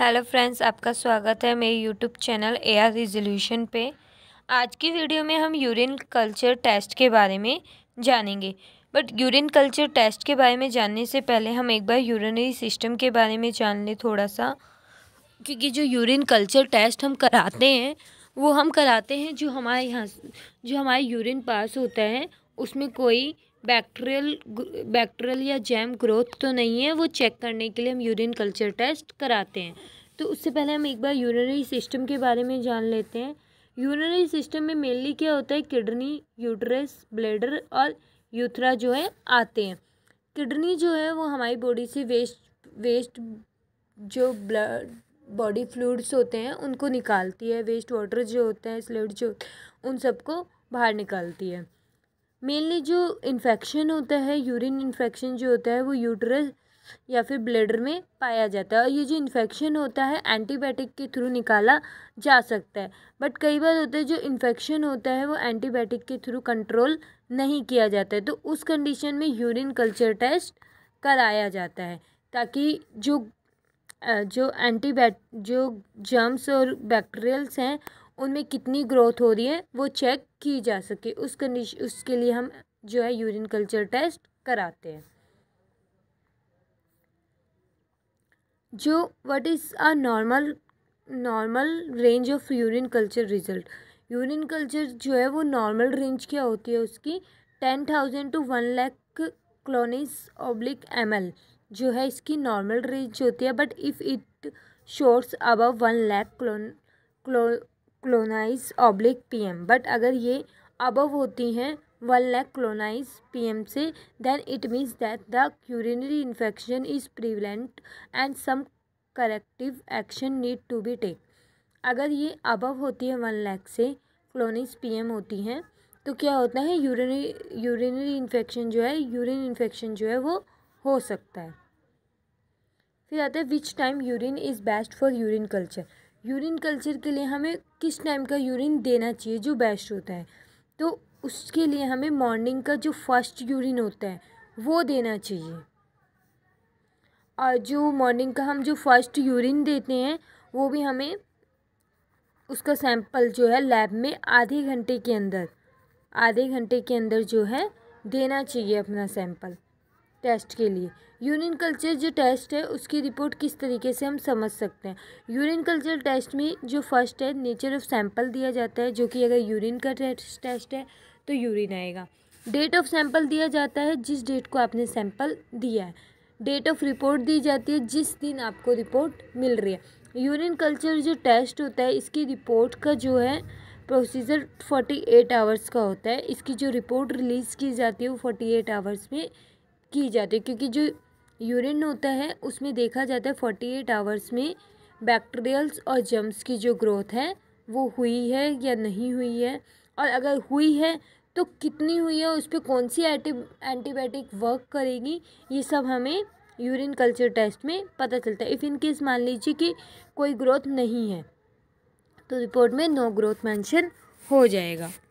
hello friends आपका स्वागत है मेरे YouTube channel A R Resolution पे आज की वीडियो में हम यूरिन कल्चर टेस्ट के बारे में जानेंगे बट यूरिन कल्चर टेस्ट के बारे में जानने से पहले हम एक बार यूरिनरी सिस्टम के बारे में जान लें थोड़ा सा क्योंकि जो यूरिन कल्चर टेस्ट हम कराते हैं वो हम कराते हैं जो हमारे यहाँ जो हमारे यूरिन पास होता है उसमें कोई बैक्टीरियल बैक्टीरियल या जैम ग्रोथ तो नहीं है वो चेक करने के लिए हम यूरिन कल्चर टेस्ट कराते हैं तो उससे पहले हम एक बार यूरिनरी सिस्टम के बारे में जान लेते हैं यूरिनरी सिस्टम में मेनली क्या होता है किडनी यूट्रस ब्लेडर और यूथरा जो है आते हैं किडनी जो है वो हमारी बॉडी से वेस्ट वेस्ट जो ब्लड बॉडी फ्लूड्स होते हैं उनको निकालती है वेस्ट वाटर जो होता है स्लेट जो उन सबको बाहर निकालती है मेनली जो इन्फेक्शन होता है यूरिन इन्फेक्शन जो होता है वो यूटरस या फिर ब्लेडर में पाया जाता है और ये जो इन्फेक्शन होता है एंटीबायोटिक के थ्रू निकाला जा सकता है बट कई बार होता है जो इन्फेक्शन होता है वो एंटीबायोटिक के थ्रू कंट्रोल नहीं किया जाता है तो उस कंडीशन में यूरिन कल्चर टेस्ट कराया जाता है ताकि जो जो एंटीबायो जो जर्म्स और बैक्टीरियल्स हैं उनमें कितनी ग्रोथ हो रही है वो चेक की जा सके उस कंडीशन उसके लिए हम जो है यूरिन कल्चर टेस्ट कराते हैं जो what is a normal normal range of urine culture result urine culture जो है वो नॉर्मल रेंज क्या होती है उसकी ten thousand to one lakh colonies oblique M जो है इसकी नॉर्मल रेंज होती है बट इफ़ इट शोर्स above one lakh clone clo colonies oblique PM but अगर ये अबव होती हैं वन लैक क्लोनाइज पीएम से then it means that the urinary infection is prevalent and some corrective action need to be take अगर ये above होती है वन लैख से क्लोनिज पीएम होती हैं तो क्या होता है यूरिनरी यूरिनरी इन्फेक्शन जो है यूरिन इन्फेक्शन जो है वो हो सकता है फिर आता है which time urine is best for urine culture urine culture के लिए हमें किस टाइम का यूरिन देना चाहिए जो बेस्ट होता है तो उसके लिए हमें मॉर्निंग का जो फर्स्ट यूरिन होता है वो देना चाहिए और जो मॉर्निंग का हम जो फर्स्ट यूरिन देते हैं वो भी हमें उसका सैंपल जो है लैब में आधे घंटे के अंदर आधे घंटे के अंदर जो है देना चाहिए अपना सैंपल टेस्ट के लिए यूरिन कल्चर जो टेस्ट है उसकी रिपोर्ट किस तरीके से हम समझ सकते हैं यूरिन कल्चर टेस्ट में जो फर्स्ट है नेचर ऑफ सैंपल दिया जाता है जो कि अगर यूरिन का टेस्ट टेस्ट है तो यूरिन आएगा डेट ऑफ सैंपल दिया जाता है जिस डेट को आपने सैंपल दिया है डेट ऑफ रिपोर्ट दी जाती है जिस दिन आपको रिपोर्ट मिल रही है यूरिन कल्चर जो टेस्ट होता है इसकी रिपोर्ट का जो है प्रोसीजर फोर्टी एट आवर्स का होता है इसकी जो रिपोर्ट रिलीज़ की जाती है वो फोर्टी एट आवर्स में की जाती है क्योंकि जो यूरिन होता है उसमें देखा जाता है फोर्टी एट आवर्स में बैक्टीरियल्स और जम्स की जो ग्रोथ है वो हुई है या नहीं हुई है और अगर हुई है तो कितनी हुई है उस पर कौन सी एंटी एंटीबायोटिक वर्क करेगी ये सब हमें यूरिन कल्चर टेस्ट में पता चलता है इफ़ इन केस मान लीजिए कि कोई ग्रोथ नहीं है तो रिपोर्ट में नो ग्रोथ मेंशन हो जाएगा